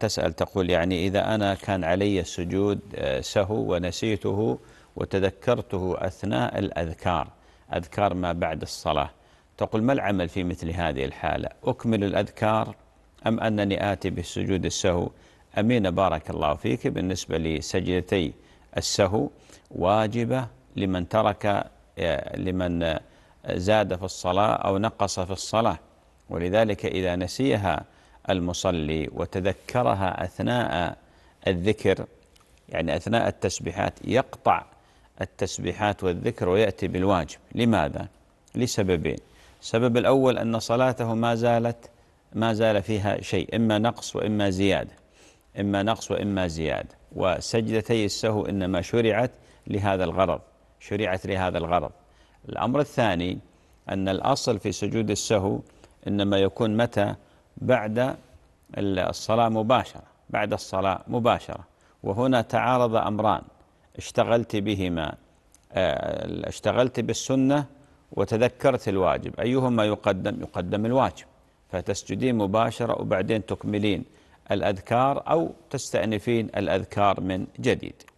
تسأل تقول يعني إذا أنا كان علي السجود آه، سهو ونسيته وتذكرته أثناء الأذكار أذكار ما بعد الصلاة تقول ما العمل في مثل هذه الحالة أكمل الأذكار أم أنني آتي بالسجود السهو أمين بارك الله فيك بالنسبة لسجدتي السهو واجبة لمن ترك آه، لمن آه، زاد في الصلاة أو نقص في الصلاة ولذلك إذا نسيها المصلي وتذكرها أثناء الذكر يعني أثناء التسبيحات يقطع التسبيحات والذكر ويأتي بالواجب لماذا؟ لسببين السبب الأول أن صلاته ما زالت ما زال فيها شيء إما نقص وإما زيادة إما نقص وإما زيادة وسجدتي السهو إنما شرعت لهذا الغرض شرعت لهذا الغرض الأمر الثاني أن الأصل في سجود السهو إنما يكون متى بعد الصلاة مباشرة بعد الصلاة مباشرة وهنا تعارض أمران اشتغلت بهما آه، اشتغلت بالسنة وتذكرت الواجب أيهما يقدم يقدم الواجب فتسجدين مباشرة وبعدين تكملين الأذكار أو تستأنفين الأذكار من جديد